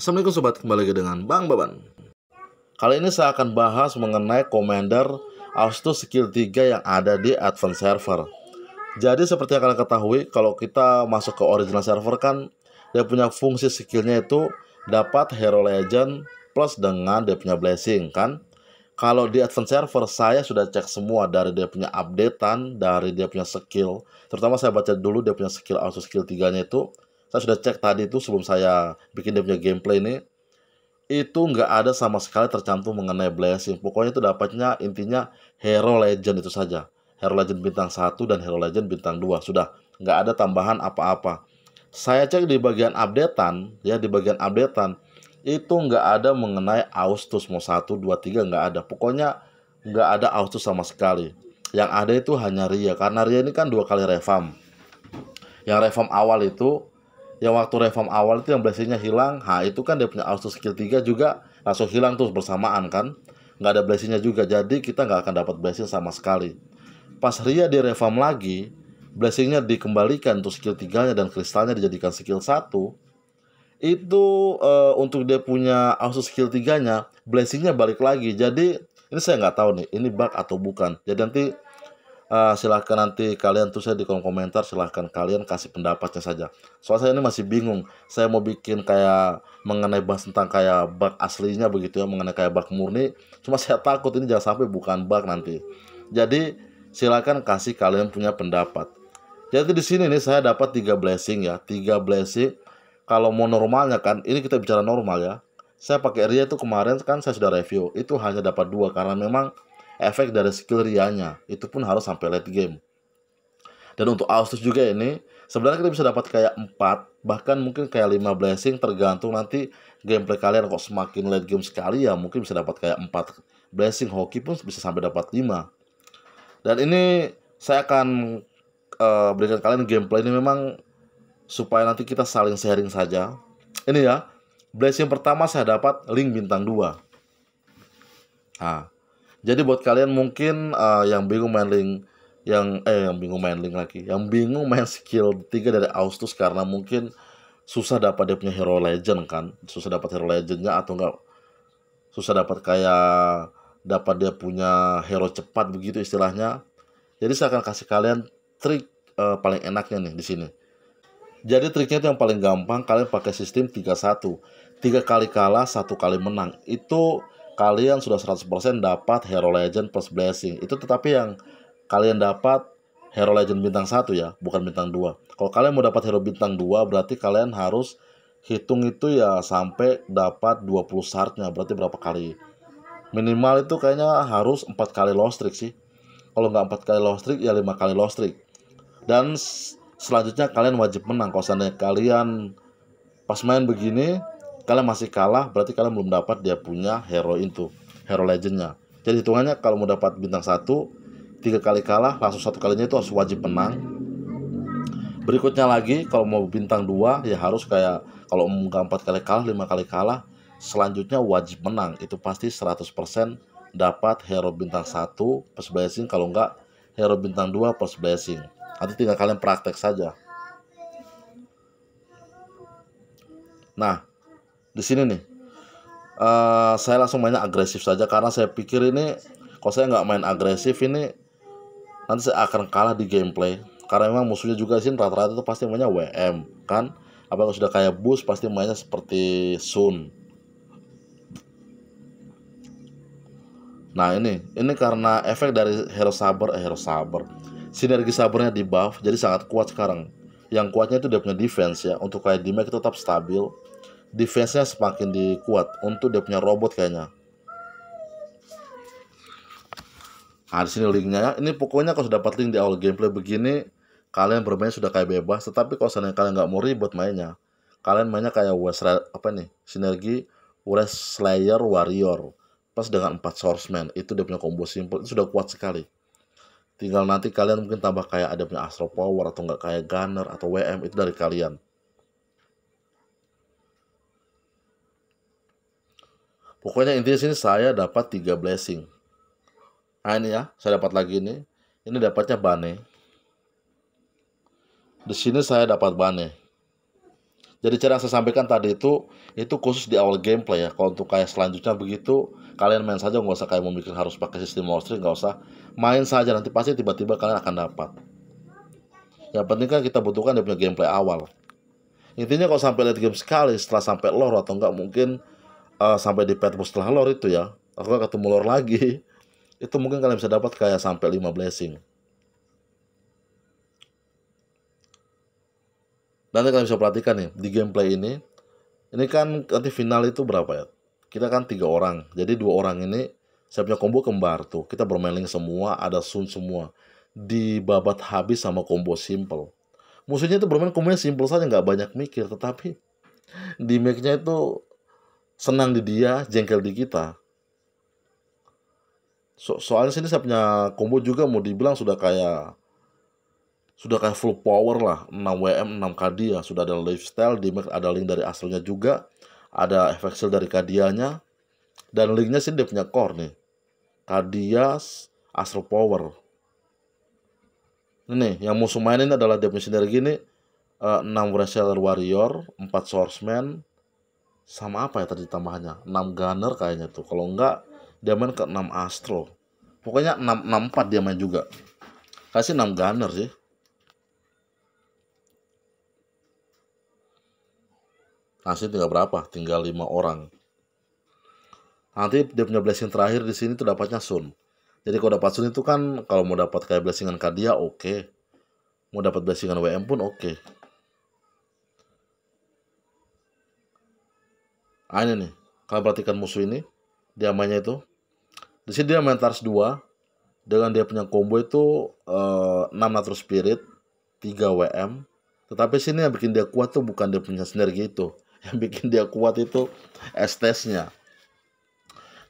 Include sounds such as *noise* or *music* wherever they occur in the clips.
Assalamualaikum sobat, kembali lagi dengan Bang Baban. Kali ini saya akan bahas mengenai Commander Austo skill 3 yang ada di Advanced Server. Jadi seperti yang kalian ketahui, kalau kita masuk ke original server kan dia punya fungsi skillnya itu dapat Hero Legend plus dengan dia punya blessing kan. Kalau di Advanced Server saya sudah cek semua dari dia punya updatean, dari dia punya skill. Terutama saya baca dulu dia punya skill Austo skill 3-nya itu saya sudah cek tadi itu sebelum saya bikin dia punya gameplay ini itu nggak ada sama sekali tercantum mengenai blessing pokoknya itu dapatnya intinya hero legend itu saja hero legend bintang 1 dan hero legend bintang 2 sudah nggak ada tambahan apa-apa saya cek di bagian updatean ya di bagian updatean itu nggak ada mengenai Austus mau 1, 2, 3 nggak ada pokoknya nggak ada Austus sama sekali yang ada itu hanya Ria karena Ria ini kan dua kali revamp. yang revamp awal itu yang waktu reform awal itu yang blessingnya hilang ha itu kan dia punya auto skill 3 juga langsung hilang terus bersamaan kan nggak ada blessingnya juga jadi kita nggak akan dapat blessing sama sekali pas Ria di reform lagi blessingnya dikembalikan untuk skill 3 nya dan kristalnya dijadikan skill 1 itu uh, untuk dia punya auto skill 3 nya blessingnya balik lagi jadi ini saya nggak tahu nih ini bug atau bukan jadi nanti uh, silahkan nanti kalian tuh saya di kolom komentar silahkan kalian kasih pendapatnya saja soalnya saya ini masih bingung saya mau bikin kayak mengenai bahas tentang kayak bug aslinya begitu ya mengenai kayak bug murni cuma saya takut ini jangan sampai bukan bug nanti jadi silahkan kasih kalian punya pendapat jadi di sini nih saya dapat tiga blessing ya tiga blessing kalau mau normalnya kan ini kita bicara normal ya saya pakai Ria itu kemarin kan saya sudah review itu hanya dapat dua karena memang efek dari skill rianya itu pun harus sampai late game dan untuk Austus juga ini sebenarnya kita bisa dapat kayak 4 bahkan mungkin kayak 5 blessing tergantung nanti gameplay kalian kok semakin late game sekali ya mungkin bisa dapat kayak 4 blessing hoki pun bisa sampai dapat 5 dan ini saya akan uh, berikan kalian gameplay ini memang supaya nanti kita saling sharing saja ini ya blessing pertama saya dapat link bintang 2 nah jadi buat kalian mungkin uh, yang bingung main link yang eh yang bingung main link lagi, yang bingung main skill 3 dari Austus karena mungkin susah dapat dia punya hero legend kan, susah dapat hero legendnya atau enggak susah dapat kayak dapat dia punya hero cepat begitu istilahnya. Jadi saya akan kasih kalian trik uh, paling enaknya nih di sini. Jadi triknya itu yang paling gampang kalian pakai sistem 3-1. 3 kali kalah, satu kali menang. Itu kalian sudah 100% dapat Hero Legend plus Blessing. Itu tetapi yang kalian dapat Hero Legend bintang 1 ya, bukan bintang 2. Kalau kalian mau dapat hero bintang 2 berarti kalian harus hitung itu ya sampai dapat 20 shardnya, berarti berapa kali. Minimal itu kayaknya harus 4 kali lost streak sih. Kalau nggak 4 kali lost streak, ya 5 kali lost streak. Dan selanjutnya kalian wajib menang kalau kalian pas main begini kalian masih kalah berarti kalian belum dapat dia punya hero itu hero legendnya jadi hitungannya kalau mau dapat bintang satu tiga kali kalah langsung satu kalinya itu harus wajib menang berikutnya lagi kalau mau bintang dua ya harus kayak kalau enggak empat kali kalah lima kali kalah selanjutnya wajib menang itu pasti 100% dapat hero bintang satu plus blessing kalau enggak hero bintang dua plus blessing nanti tinggal kalian praktek saja nah di sini nih uh, saya langsung mainnya agresif saja karena saya pikir ini kalau saya nggak main agresif ini nanti saya akan kalah di gameplay karena memang musuhnya juga sih rata-rata itu pasti mainnya WM kan apa kalau sudah kayak bus pasti mainnya seperti Sun nah ini ini karena efek dari hero saber eh, hero saber sinergi sabernya di buff jadi sangat kuat sekarang yang kuatnya itu dia punya defense ya untuk kayak damage tetap stabil defense-nya semakin dikuat untuk dia punya robot kayaknya. Nah, di sini linknya. Ini pokoknya kalau sudah dapat link di awal gameplay begini, kalian bermain sudah kayak bebas. Tetapi kalau seandainya kalian nggak mau ribet mainnya, kalian mainnya kayak West apa nih sinergi West Slayer Warrior plus dengan empat Swordsman itu dia punya combo simple itu sudah kuat sekali. Tinggal nanti kalian mungkin tambah kayak ada punya Astro Power atau nggak kayak Gunner atau WM itu dari kalian. Pokoknya intinya sini saya dapat tiga blessing. Nah, ini ya, saya dapat lagi ini. Ini dapatnya bane. Di sini saya dapat bane. Jadi cara saya sampaikan tadi itu itu khusus di awal gameplay ya. Kalau untuk kayak selanjutnya begitu kalian main saja nggak usah kayak memikir harus pakai sistem monster nggak usah main saja nanti pasti tiba-tiba kalian akan dapat. Yang penting kan kita butuhkan dia punya gameplay awal. Intinya kalau sampai lihat game sekali setelah sampai lore atau enggak mungkin uh, sampai di pet setelah lor itu ya aku ketemu lor lagi *laughs* itu mungkin kalian bisa dapat kayak sampai 5 blessing nanti kalian bisa perhatikan nih di gameplay ini ini kan nanti final itu berapa ya kita kan tiga orang jadi dua orang ini saya punya combo kembar tuh kita bermeling semua ada sun semua dibabat habis sama combo simple musuhnya itu bermain combo simple saja nggak banyak mikir tetapi di make-nya itu senang di dia, jengkel di kita. So soalnya sini saya punya combo juga mau dibilang sudah kayak sudah kayak full power lah 6 WM 6 Kadia sudah ada lifestyle di ada link dari aslinya juga ada efek shield dari Kadianya dan linknya sih dia punya core nih Kadias Astro Power ini nih, yang musuh mainin adalah dia punya sinergi ini 6 Wrestler warrior 4 swordsman sama apa ya tadi tambahannya 6 Gunner kayaknya tuh kalau enggak dia main ke 6 Astro pokoknya 6 4 dia main juga kasih 6 Gunner sih Nasi tinggal berapa? Tinggal lima orang. Nanti dia punya blessing terakhir di sini tuh dapatnya Sun. Jadi kalau dapat Sun itu kan kalau mau dapat kayak blessingan Kadia oke. Okay. Mau dapat blessingan WM pun oke. Okay. Aneh ini nih. Kalian perhatikan musuh ini. Dia mainnya itu. Di sini dia main Tars 2. Dengan dia punya combo itu uh, eh, 6 Natural Spirit, 3 WM. Tetapi sini yang bikin dia kuat tuh bukan dia punya sinergi itu. *laughs* Yang bikin dia kuat itu estesnya.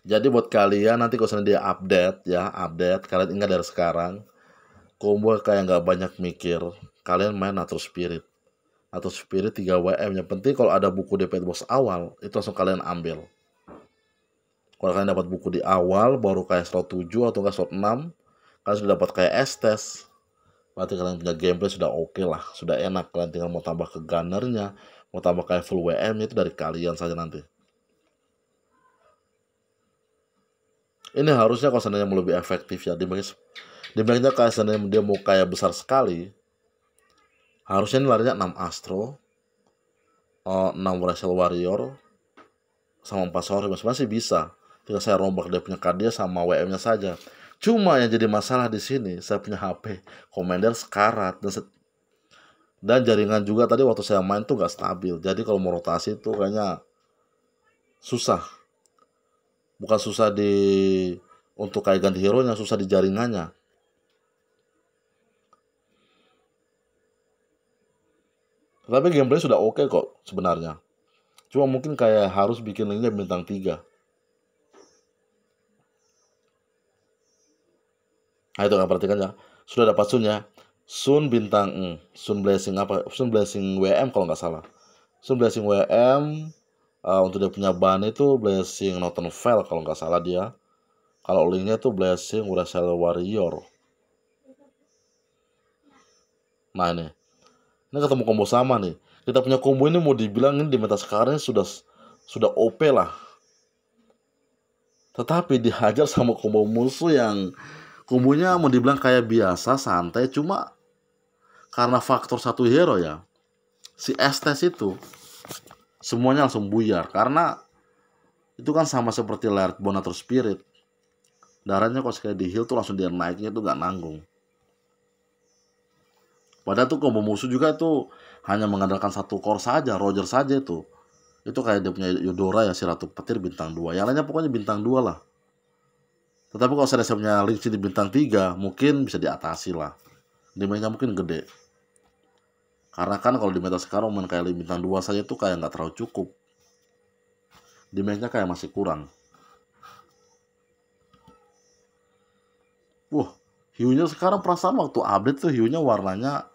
Jadi buat kalian nanti kalau dia update ya, update. Kalian ingat dari sekarang. Combo kayak nggak banyak mikir. Kalian main natural Spirit atau spirit 3 WM yang penting kalau ada buku DP Box awal itu langsung kalian ambil kalau kalian dapat buku di awal baru kayak slot 7 atau enggak slot 6 kalian sudah dapat kayak S test berarti kalian punya gameplay sudah oke okay lah sudah enak kalian tinggal mau tambah ke gunnernya mau tambah kayak full WM itu dari kalian saja nanti ini harusnya kalau seandainya lebih efektif ya dibanding dibandingnya kayak seandainya dia mau kayak besar sekali harusnya ini larinya 6 Astro uh, eh, 6 Wrestle Warrior sama 4 Sorry masih bisa tinggal saya rombak dia punya KD sama WM nya saja cuma yang jadi masalah di sini saya punya HP Commander sekarat dan dan jaringan juga tadi waktu saya main tuh gak stabil jadi kalau mau rotasi tuh kayaknya susah bukan susah di untuk kayak ganti hero nya susah di jaringannya Tapi gameplay sudah oke okay kok sebenarnya. Cuma mungkin kayak harus bikin linknya bintang 3. Nah itu kan ya Sudah dapat ya. Sun bintang mm, Sun Blessing apa? Sun Blessing WM kalau nggak salah. Sun Blessing WM uh, untuk dia punya ban itu Blessing Northern Fell kalau nggak salah dia. Kalau linknya itu Blessing Urasel Warrior. Nah ini ini ketemu combo sama nih. Kita punya combo ini mau dibilangin di meta sekarang sudah sudah OP lah. Tetapi dihajar sama combo musuh yang kombonya mau dibilang kayak biasa, santai. Cuma karena faktor satu hero ya, si Estes itu semuanya langsung buyar. Karena itu kan sama seperti Laird Bonator Spirit darahnya kok sekali di heal tuh langsung dia naiknya tuh gak nanggung Padahal tuh combo musuh juga tuh hanya mengandalkan satu core saja, Roger saja itu. Itu kayak dia punya Yodora ya si Ratu Petir bintang 2. Yang lainnya pokoknya bintang 2 lah. Tetapi kalau saya punya Link di bintang 3, mungkin bisa diatasi lah. Dimainnya mungkin gede. Karena kan kalau di meta sekarang main kayak Link bintang 2 saja tuh kayak nggak terlalu cukup. Dimainnya kayak masih kurang. Wah, hiunya sekarang perasaan waktu update tuh hiunya warnanya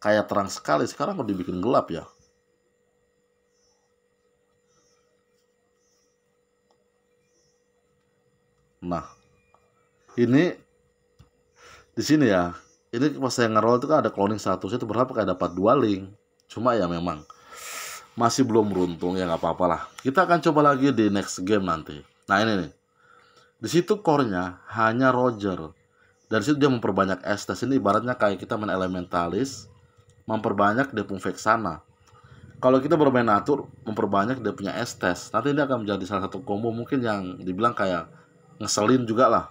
kayak terang sekali sekarang kok dibikin gelap ya nah ini di sini ya ini pas saya ngerol itu kan ada cloning sih itu berapa kayak dapat dua link cuma ya memang masih belum beruntung ya nggak apa-apa lah kita akan coba lagi di next game nanti nah ini nih di situ core-nya hanya Roger dari situ dia memperbanyak S tes ini ibaratnya kayak kita main elementalis memperbanyak dia punya vexana kalau kita bermain natur memperbanyak dia punya S tes nanti dia akan menjadi salah satu combo mungkin yang dibilang kayak ngeselin juga lah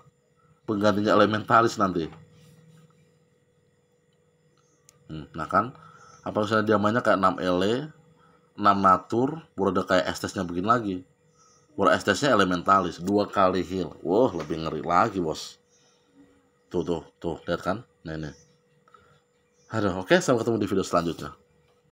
penggantinya elementalis nanti hmm, nah kan apa misalnya dia mainnya kayak 6 ele 6 natur baru ada kayak S tesnya begini lagi baru S tesnya elementalis dua kali heal wah wow, lebih ngeri lagi bos tuh tuh tuh lihat kan nenek, nah, ini aduh oke okay, sampai ketemu di video selanjutnya